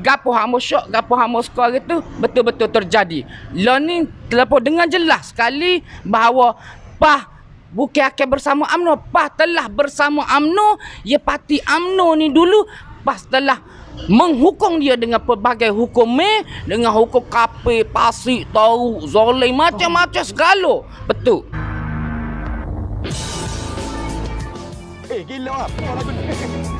gapo hamo syok, gapo hamo skor itu betul-betul terjadi. Learning telah dengan jelas sekali bahawa PAH bukan akan bersama Amno, PAH telah bersama Amno, ia ya parti UMNO ni dulu pas telah menghukum dia dengan pelbagai hukum me dengan hukum kape pasi Tau, zolim macam-macam segala betul Eh, gila lah. Apa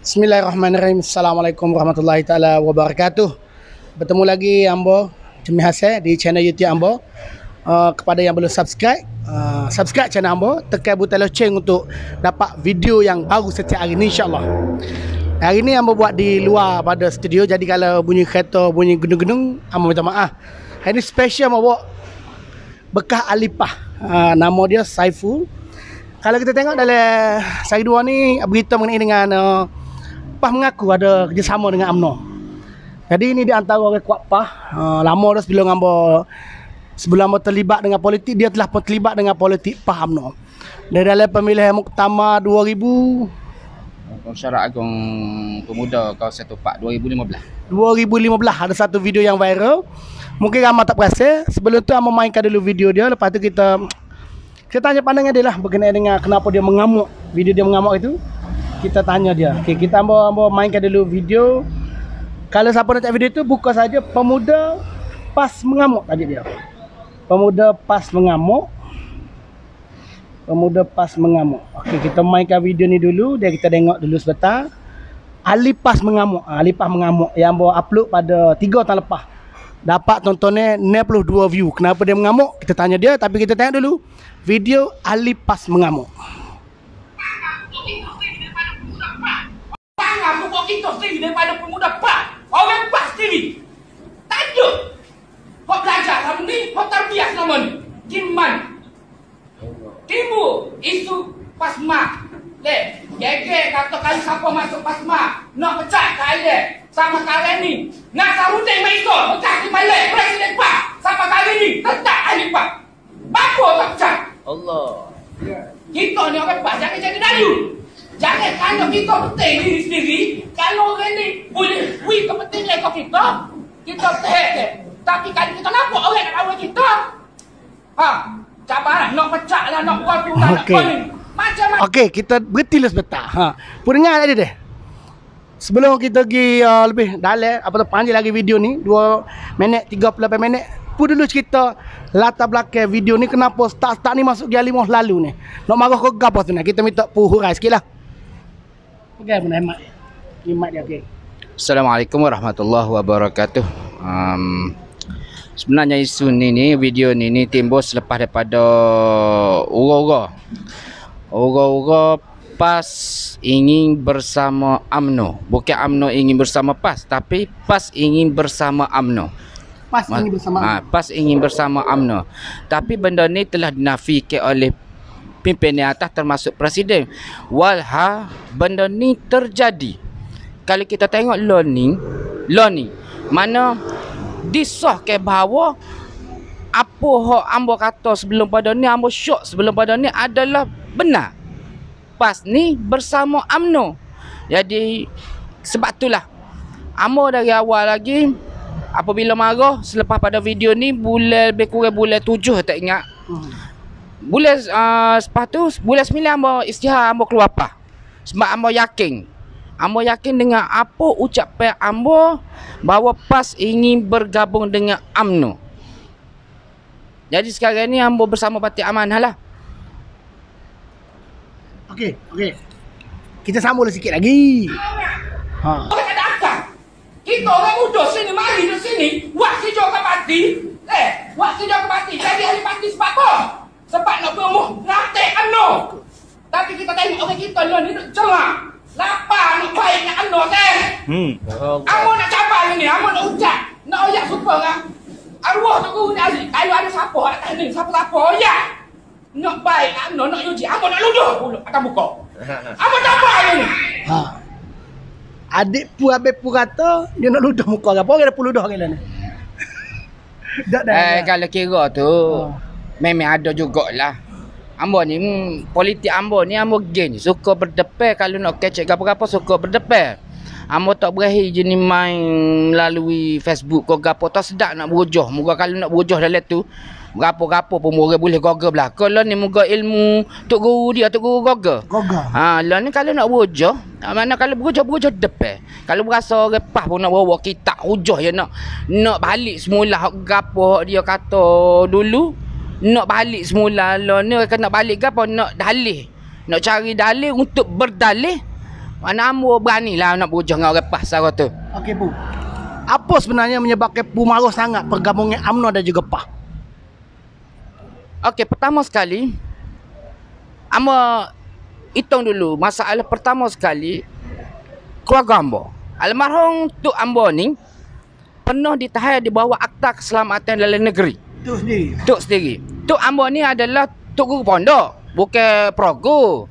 Bismillahirrahmanirrahim. Assalamualaikum warahmatullahi taala wabarakatuh. Bertemu lagi ambo Jemi Hasan di channel YouTube ambo. Uh, kepada yang belum subscribe, Ah, subscribe channel hamba tekan butang loceng untuk dapat video yang baru setiap hari ni insyaallah hari ni hamba buat di luar pada studio jadi kalau bunyi kereta bunyi gedung-gedung hamba minta maaf hari ni special hamba buat bekah alipah uh, nama dia Saifu kalau kita tengok dalam sehari dua ni berita mengenai dengan uh, Pah mengaku ada kerjasama dengan Amno. jadi ini di antara rekod Pah uh, lama dah sebelum hamba sebelum terlibat dengan politik dia telah pun terlibat dengan politik faham no dari dalam pemilihan muktama 2000 Pengusara Agung Pemuda Kawasan Tupak 2015 2015 ada satu video yang viral Mungkin ramai tak berasa Sebelum tu Amma mainkan dulu video dia Lepas tu kita Kita tanya pandangan dia lah Berkenaan dengan kenapa dia mengamuk Video dia mengamuk itu Kita tanya dia okay, Kita ambil, ambil mainkan dulu video Kalau siapa nak tengok video itu Buka saja Pemuda Pas mengamuk tadi dia Pemuda PAS mengamuk Pemuda PAS mengamuk Okey, kita mainkan video ni dulu Dan kita tengok dulu sebentar Ali PAS mengamuk ha, Ali PAS mengamuk Yang baru upload pada 3 tahun lepas Dapat tontonnya 92 view Kenapa dia mengamuk? Kita tanya dia Tapi kita tengok dulu Video Ali PAS mengamuk Tangan pokok kita daripada pemuda PAS Orang PAS sendiri Tanjuk Hok belajar lah ni, hok terbiak lah ni. Jinman. Timu, isu pasma. Lek, jege kata kali siapa masuk pasma. Nak pecah kali dek. Sama kali ni. Nak sarutin main itu. Pecah di balik. Presiden pak. Sama kali ni. Tetap alih pak. Bapak tak pecah. Allah. Kita ni orang pak. Jangan jadi dayu. Jangan kalau kita penting diri sendiri. Kalau orang ni boleh penting kepentingan kita. Kita tak Tapi kalau tak okay. nak macam mana Okey, kita berhenti lah sebentar ha. Pun dengar tak dia deh. Sebelum kita pergi uh, lebih dalam Apa tu panjang lagi video ni 2 minit, 38 minit Pun dulu cerita latar belakang video ni Kenapa start-start ni masuk dia limau lalu ni Nak marah kau gabar tu ni Kita minta puhurai sikit lah Okey, mana emak Emak dia okey Assalamualaikum warahmatullahi wabarakatuh um, sebenarnya isu ni ni video ni ni timbul selepas daripada ura-ura ura-ura PAS ingin bersama AMNO bukan AMNO ingin bersama PAS tapi PAS ingin bersama AMNO ha, PAS ingin bersama AMNO, ha, PAS ingin bersama AMNO. tapi benda ni telah dinafikan oleh pimpinan atas termasuk presiden walha benda ni terjadi kalau kita tengok learning learning mana disah ke bahawa apa hak ambo kata sebelum pada ni ambo syok sebelum pada ni adalah benar. Pas ni bersama AMNO. Jadi sebab itulah ambo dari awal lagi apabila marah selepas pada video ni bulan lebih kurang bulan tujuh tak ingat. Hmm. Bulan uh, sepatu bulan 9 ambo istihar ambo keluar apa. Sebab ambo yakin Ambo yakin dengan apa ucap Pe Ambo bahawa PAS ingin bergabung dengan AMNO. Jadi sekarang ni Ambo bersama Parti Amanah lah. Okey, okey. Kita sambunglah sikit lagi. Ha. Kita orang muda sini mari di sini, buat si jawab ke parti. Eh, buat si jawab ke parti. Jadi ahli parti sebab apa? Sebab nak bermuh, nak take AMNO. Tapi kita tengok orang kita lah ni ini cengak dulu okey. Kan? Hmm. Aku nak cabar ni, aku nak ucap. Nak oyak suka kan? Arwah tu guru ni Aziz. Kayu ada siapa nak tahan ni? Siapa siapa ya. oyak? Nak baik nak no nak yuji. Aku nak luluh pula atas muka. Apa tak apa ni? Ha. Adik pu abe pu kata dia nak luduh muka apa orang perlu luduh gila ni. Dak dah. Eh kalau kira tu ha. memang ada jugaklah. Ambo ni hmm, politik ambo ni ambo geng suka berdepe kalau nak kecek apa-apa suka berdepe. Ambo tak berahi ni main melalui Facebook kau gapo tak sedap nak berujoh. Muka kalau nak berujoh dalam tu, gapo-gapo pun orang boleh gogel belah. Kalau lah ni muka ilmu tok guru dia tok guru gogel. Gogel. Ha, lah ni kalau nak berujoh, ha, mana kalau berujoh-berujoh depan. Kalau berasa repah pun nak bawa kita hujoh ya nak nak balik semula hak gapo dia kata dulu nak balik semula lah ni kena balik gapo nak dalih nak cari dalih untuk berdalih mana ambo berani lah nak berujung dengan orang pas tu. Okey bu. Apa sebenarnya menyebabkan bu marah sangat pergabungan UMNO dan juga PAH? Okey, pertama sekali ambo hitung dulu masalah pertama sekali keluarga ambo. Almarhum tu ambo ni penuh ditahan di bawah akta keselamatan dalam negeri. Tu sendiri. Tu sendiri. Tu ambo ni adalah tok guru pondok, bukan progo.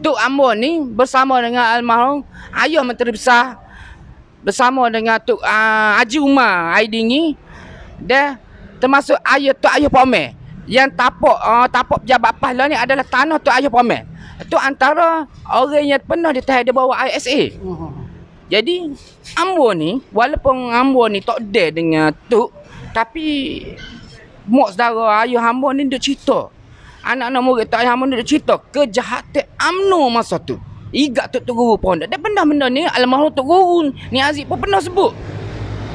Tok Ambon ni bersama dengan almarhum ayah menteri besar bersama dengan Tok uh, Haji Umar Aidingi dan termasuk ayah Tok Ayah Pome yang tapak uh, ah, tapak pejabat pahla ni adalah tanah Tok Ayah Pome. Tok antara orang yang pernah di dia bawa ISA. Jadi Ambon ni walaupun Ambon ni tak dengan Tok tapi mak saudara ayah hamba ni duk cerita anak-anak murid tak payah dia cerita kejahatan UMNO masa tu. Igat tu Tok Guru pun. Dan benda-benda ni almarhum Tok Guru ni Aziz pun pernah sebut.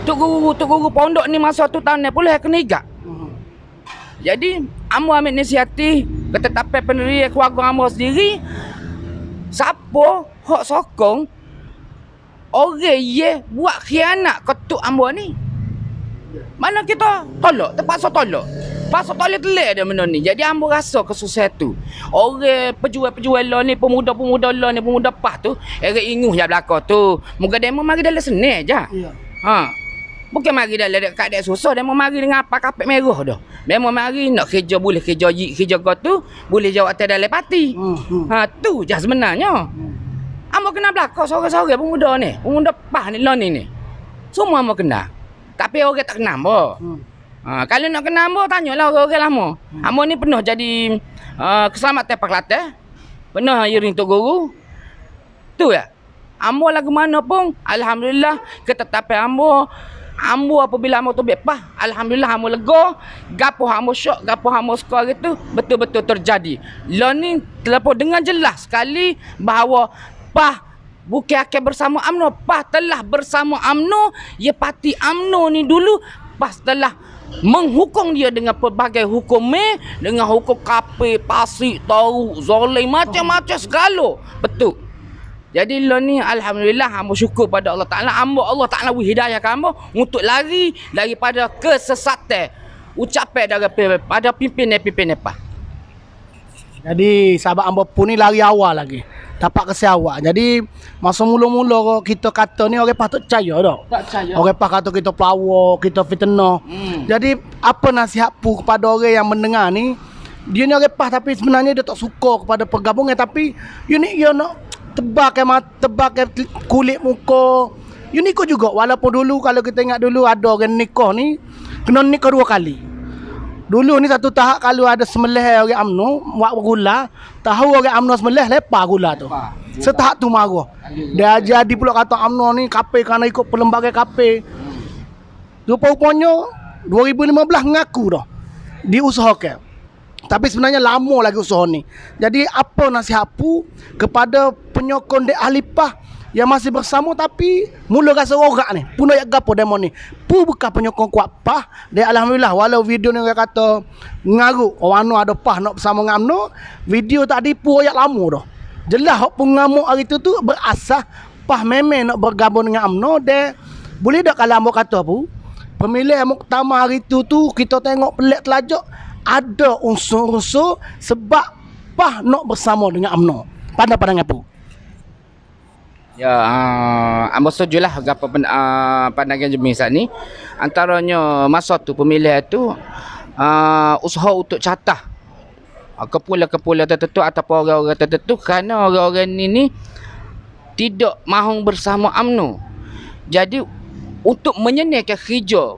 Tok Guru, Tok Guru pondok ni masa tu tahun ni boleh kena igat. Hmm. Jadi, Amu ambil inisiatif kata tapi pendiri keluarga Amu sendiri siapa hak sokong orang ye buat khianat ketuk Amu ni. Mana kita tolak, terpaksa tolak. Pasal tolak telak dia benda ni. Jadi ambo rasa kesusah tu. Orang pejual-pejual lo ni, pemuda-pemuda lo ni, pemuda pah tu, erik inguh yang belakang tu. Muka demo mari dalam seni je. Ya. Ha. Bukan mari dalam dekat kat dek susah, demo mari dengan apa kapek merah dah. Demo mari nak kerja boleh kerja jik, kerja kau tu, boleh jawab atas dalam parti. Hmm, hmm. Ha tu je sebenarnya. Hmm. Ambo kena belakang sore-sore pemuda ni, pemuda pah ni lo ni ni. Semua ambo kena. Tapi orang tak kenal apa. Hmm. Ha, kalau nak kenal apa, tanyalah orang-orang lama. Hmm. Amor ni pernah jadi uh, keselamatan Pak Latih. Pernah iri untuk guru. Tu ya. Ambo lagu mana pun, Alhamdulillah, ketetapan ambo, ambo apabila ambo tu bepah, Alhamdulillah ambo lega, gapo ambo syok, gapo ambo skor itu, betul-betul terjadi. Learning terlepas dengan jelas sekali bahawa, pah, Bukit Akil bersama Amno, PAS telah bersama Amno, Ya parti Amno ni dulu PAS telah menghukum dia dengan pelbagai hukum me dengan hukum kape pasik Tau, zolim macam-macam segala betul jadi lo ni alhamdulillah hamba syukur pada Allah Taala hamba Allah Taala wih hidayah hamba untuk lari daripada kesesatan ucapan daripada pada pimpin-pimpin ni pimpin, pimpin. Jadi sahabat hamba pun ni lari awal lagi. Dapat kesi awal. Jadi masa mula-mula kita kata ni orang patut percaya tak? Tak percaya. Orang patut kata kita pelawak, kita fitnah. Hmm. Jadi apa nasihat pu kepada orang yang mendengar ni? Dia ni orang tapi sebenarnya dia tak suka kepada pergabungan tapi you ni you nak tebakkan tebak tebakkan kulit muka. You ko juga walaupun dulu kalau kita ingat dulu ada orang nikah ni kena nikah dua kali. Dulu ni satu tahap kalau ada semelih orang UMNO buat gula, tahu orang UMNO semelih lepa gula tu. Lepa. Setahap tu mago. Dia di Pulau kata UMNO ni kape kerana ikut pelembaga kape. Rupa-rupanya 2015 ngaku dah diusahakan. Tapi sebenarnya lama lagi usaha ni. Jadi apa nasihat pu kepada penyokong di Alipah yang masih bersama tapi mula rasa rogak ni. Pun nak gapo demo ni. Pu buka penyokong kuat pah. Dia alhamdulillah walau video ni orang kata ngaruk orang no ada pah nak bersama dengan amno, video tadi pu ayat lama dah. Jelas hok pengamuk hari tu tu berasah pah meme nak bergabung dengan amno de boleh dak kalau amo kata pu pemilihan muktamar hari tu tu kita tengok pelik telajak ada unsur-unsur sebab pah nak bersama dengan amno. Pandang-pandang apa? Ya, uh, ah, ambo setujulah gapo pen, uh, pandangan jemis saat ni. Antaranya masa tu pemilih tu uh, usaha untuk catah kepula-kepula tertentu ataupun orang-orang tertentu kerana orang-orang ini ni tidak mahu bersama UMNO. Jadi untuk menyenangkan kerja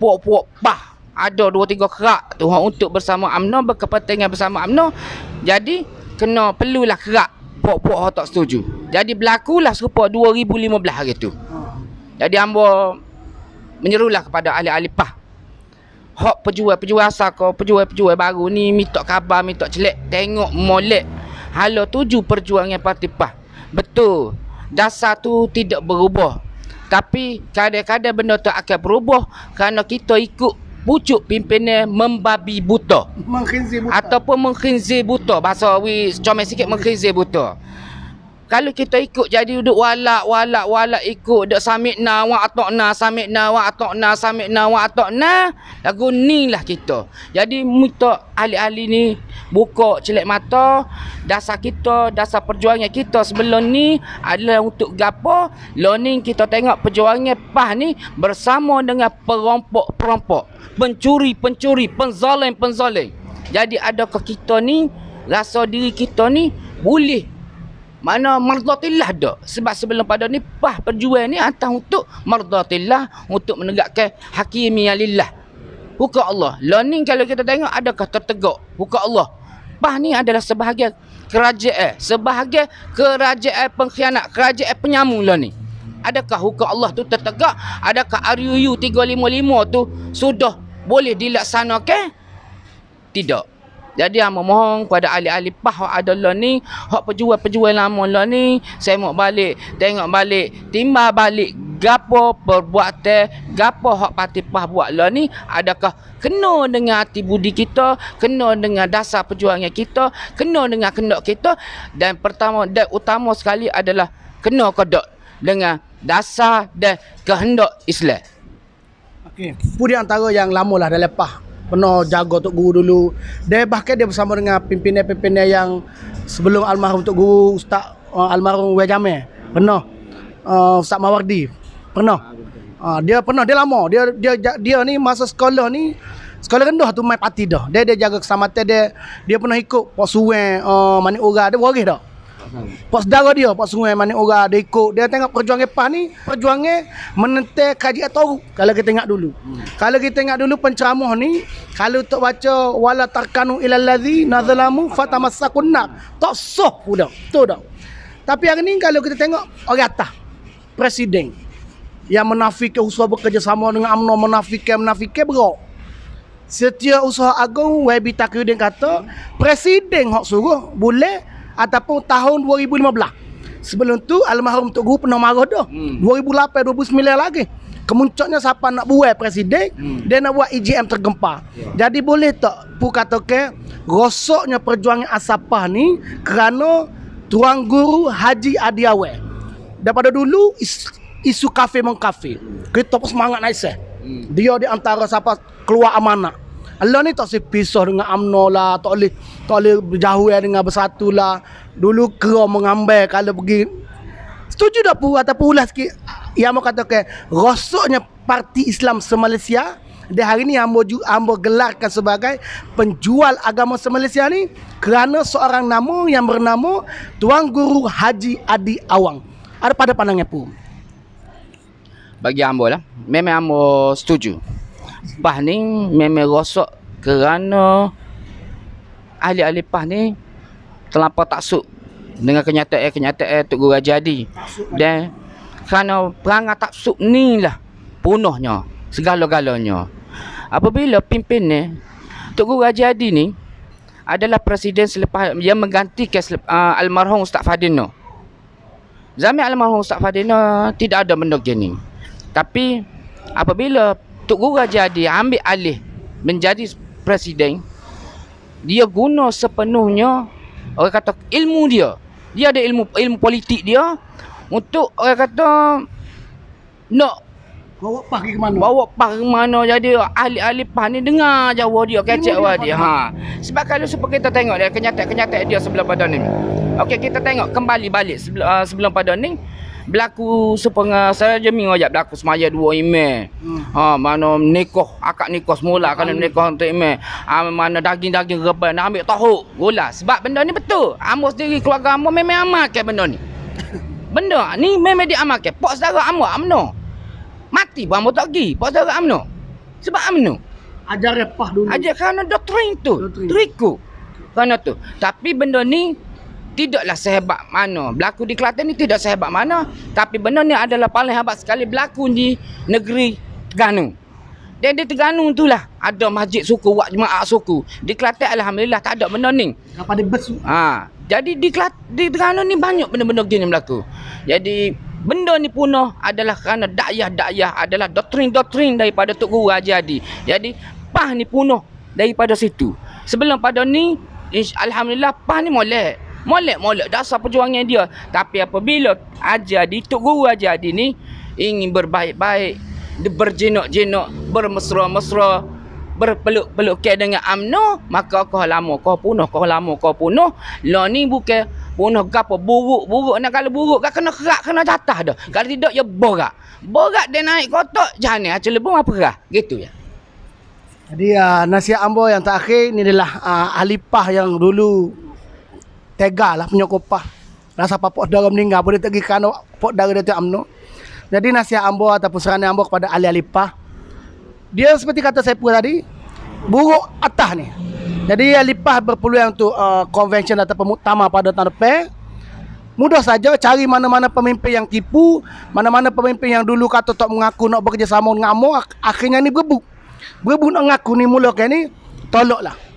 puak-puak pah ada dua tiga kerak tu untuk bersama UMNO berkepentingan bersama UMNO jadi kena perlulah kerak Pok-pok orang tak setuju. Jadi berlakulah serupa 2015 hari tu. Jadi hamba menyerulah kepada ahli-ahli PAH. Hak pejual-pejual asal kau, pejual-pejual baru ni minta khabar, minta celik, tengok molek. Halo tuju perjuangan parti PAH. Betul. Dasar tu tidak berubah. Tapi kadang-kadang benda tu akan berubah kerana kita ikut pucuk pimpinnya membabi buta. buta. Ataupun mengkhinzir buta. Bahasa we comel sikit mengkhinzir buta. Kalau kita ikut jadi duduk walak walak walak ikut dak samit na wa atokna samit na wa atokna samit na wa atokna lagu ni lah kita. Jadi minta ahli-ahli ni buka celik mata dasar kita, dasar perjuangan kita sebelum ni adalah untuk gapo? Learning kita tengok perjuangan PAH ni bersama dengan perompok-perompok, pencuri-pencuri, penzoleng-penzoleng. Jadi adakah kita ni rasa diri kita ni boleh mana mardatillah dah sebab sebelum pada ni pah perjual ni atas untuk mardatillah untuk menegakkan hakimiyah lillah hukum Allah lah kalau kita tengok adakah tertegak hukum Allah pah ni adalah sebahagian kerajaan sebahagian kerajaan pengkhianat kerajaan penyamun lah ni adakah hukum Allah tu tertegak adakah RUU 355 tu sudah boleh dilaksanakan tidak jadi yang memohon kepada ahli-ahli PAH yang ada lah ni Hak pejual-pejual lama lah ni Saya nak balik Tengok balik Timbal balik Gapo perbuatan Gapo hak pati PAH buat lah ni Adakah kena dengan hati budi kita Kena dengan dasar perjuangan kita Kena dengan kendak kita Dan pertama dan utama sekali adalah Kena kodok dengan dasar dan kehendak Islam Okay. Pudi antara yang lama lah dah lepas pernah jaga Tok Guru dulu. Dia bahkan dia bersama dengan pimpinan-pimpinan yang sebelum almarhum Tok Guru Ustaz uh, almarhum Wei Jamil. Pernah uh, Ustaz Mawardi. Pernah. Uh, dia pernah dia lama. Dia, dia dia dia ni masa sekolah ni sekolah rendah tu mai parti dah. Dia dia jaga keselamatan dia. Dia pernah ikut pak uh, mana orang dia waris dah. Pak saudara dia, pak sungai mana orang dia ikut. Dia tengok perjuangan lepas ni, perjuangan menentang kaji atau kalau kita tengok dulu. Hmm. Kalau kita tengok dulu penceramah ni, kalau tak baca wala tarkanu ilal ladzi nazalamu fatamassakun nar. Tak sah pula. Betul tak? Tapi hari ni kalau kita tengok orang atas presiden yang menafikan usaha bekerjasama dengan UMNO menafikan menafikan berok. Setiap usaha agung Webi Takudin kata Presiden hak suruh Boleh ataupun tahun 2015. Sebelum tu almarhum Tok Guru pernah marah dah. Hmm. 2008 2009 lagi. Kemuncaknya siapa nak buat presiden, hmm. dia nak buat EGM tergempa. Yeah. Jadi boleh tak pu katakan rosaknya perjuangan Asapah ni kerana Tuan Guru Haji Adiawe. Awel. Daripada dulu isu, isu kafe mengkafe. Kita pun semangat naik saya. Hmm. Dia di antara siapa keluar amanah. Allah ni tak boleh pisah dengan UMNO lah Tak boleh Tak boleh berjauh eh dengan bersatu lah Dulu kera mengambil kalau pergi Setuju dah pun atau ulas sikit Yang mau kata ke Rosoknya parti Islam se-Malaysia Dan hari ni Ambo, Ambo gelarkan sebagai Penjual agama se-Malaysia ni Kerana seorang nama yang bernama Tuan Guru Haji Adi Awang Ada pada pandangnya pun Bagi Ambo lah Memang Ambo setuju PAH ni memang rosak kerana ahli-ahli PAH ni terlampau taksub dengan kenyataan-kenyataan eh, eh, Tok Guru Raja Adi. Dan kerana perangai taksub ni lah punuhnya segala-galanya. Apabila pimpin ni, Tok Guru Raja Adi ni adalah presiden selepas yang menggantikan uh, almarhum Ustaz Fadino. Zaman almarhum Ustaz Fadino tidak ada benda gini. Tapi apabila Tok Guru Haji Adi ambil alih menjadi presiden dia guna sepenuhnya orang kata ilmu dia dia ada ilmu ilmu politik dia untuk orang kata nak bawa pah ke mana bawa pah ke mana jadi ahli-ahli pah ni dengar jawab dia kecek dia, dia, ha sebab kalau seperti kita tengok dia kenyataan-kenyataan dia sebelum pada ni okey kita tengok kembali balik sebelum, uh, ah, sebelum pada ni berlaku sepengah saya je minggu ajak berlaku semaya dua ime, Hmm. Ha mana nikah akak nikah semula hmm. kena nikah untuk email. Ha mana daging-daging reban nak ambil tahu gula sebab benda ni betul. Ambo sendiri keluarga ambo memang amalkan benda ni. benda ni memang diamalkan. Pak saudara ambo amno. Mati pun ambo tak pergi. Pak saudara amno. Sebab amno. Ajar repah dulu. Ajar kerana doktrin tu. Doktrin. Teriku. Kerana tu. Tapi benda ni tidaklah sehebat mana berlaku di Kelantan ni tidak sehebat mana tapi benda ni adalah paling hebat sekali berlaku di negeri Terengganu dan di Terengganu tu lah ada masjid suku wak jemaah suku di Kelantan Alhamdulillah tak ada benda ni pada bes ha. jadi di, Kelat di Terengganu ni banyak benda-benda gini berlaku jadi benda ni punah adalah kerana dakyah-dakyah adalah doktrin-doktrin daripada Tok Guru Haji Hadi jadi pah ni punah daripada situ sebelum pada ni Alhamdulillah pah ni molek Molek-molek dasar perjuangan dia. Tapi apabila ajar di Tok Guru ajar di ni ingin berbaik-baik, berjenok-jenok, bermesra-mesra, berpeluk-peluk ke dengan amno. maka kau lama kau punuh, kau lama kau punuh. Lah ni bukan punuh gapo buruk-buruk nak kalau buruk kau kena kerak, kena jatah dah. Kalau tidak ya borak. Borak dia naik kotak, jangan ya, celebung apa kerah. Gitu ya. Jadi uh, nasihat Ambo yang terakhir ini adalah uh, Alipah yang dulu Tega lah punya kopah. Rasa apa pok darah meninggal boleh tegi kano pok darah dia tu amno. Jadi nasihat ambo atau serangan ambo kepada ahli ahli pah. Dia seperti kata saya pula tadi buruk atah ni. Jadi ahli pah berpeluang untuk uh, convention atau pemutama pada tahun depan. Mudah saja cari mana-mana pemimpin yang tipu, mana-mana pemimpin yang dulu kata tak mengaku nak bekerjasama dengan ambo akhirnya ni berebut. Berebut nak mengaku ni mulakan ni tolaklah. lah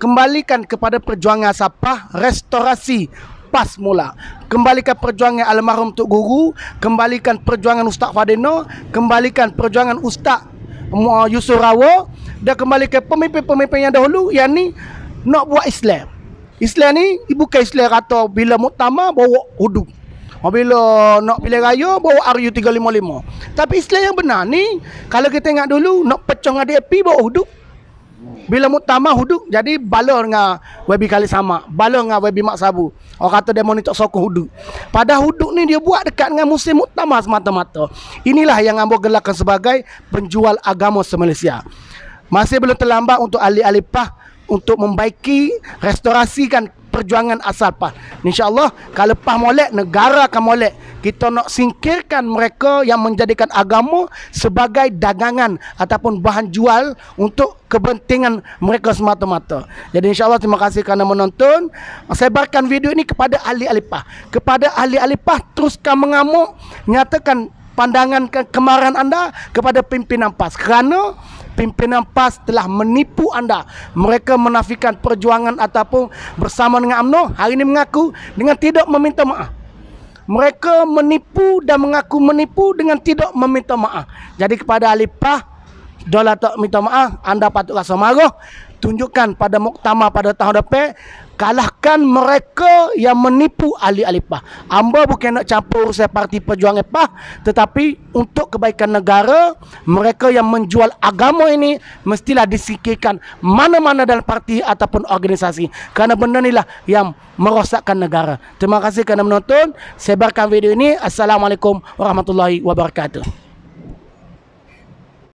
kembalikan kepada perjuangan Sabah restorasi PAS mula. Kembalikan perjuangan almarhum Tok Guru, kembalikan perjuangan Ustaz Fadeno, kembalikan perjuangan Ustaz Yusuf Rawa dan kembalikan pemimpin-pemimpin yang dahulu yang ni nak buat Islam. Islam ni ibu bukan Islam atau bila mutama bawa hudu oh, Bila nak pilih raya bawa RU355 Tapi Islam yang benar ni Kalau kita ingat dulu Nak pecah dengan DAP bawa hudu bila muktamar huduk jadi bala dengan YB kali sama. Bala dengan YB Mak Sabu. Orang kata dia monitor sokong huduk. Pada huduk ni dia buat dekat dengan musim muktamar semata-mata. Inilah yang ambo gelakkan sebagai penjual agama se Masih belum terlambat untuk ahli-ahli PAH untuk membaiki, restorasikan perjuangan asal PAS. InsyaAllah, kalau PAS molek, negara akan molek. Kita nak singkirkan mereka yang menjadikan agama sebagai dagangan ataupun bahan jual untuk kepentingan mereka semata-mata. Jadi insyaAllah terima kasih kerana menonton. Saya berikan video ini kepada ahli-ahli PAS. Kepada ahli-ahli PAS, teruskan mengamuk, nyatakan pandangan ke- kemarahan anda kepada pimpinan PAS kerana pimpinan PAS telah menipu anda. Mereka menafikan perjuangan ataupun bersama dengan UMNO hari ini mengaku dengan tidak meminta maaf. Mereka menipu dan mengaku menipu dengan tidak meminta maaf. Jadi kepada ahli PAS Dolar tak minta maaf, anda patut rasa marah. Tunjukkan pada muktamar pada tahun depan, kalahkan mereka yang menipu ahli alipah Amba bukan nak campur urusan parti perjuangan PAH tetapi untuk kebaikan negara mereka yang menjual agama ini mestilah disingkirkan mana-mana dalam parti ataupun organisasi kerana benda inilah yang merosakkan negara terima kasih kerana menonton sebarkan video ini assalamualaikum warahmatullahi wabarakatuh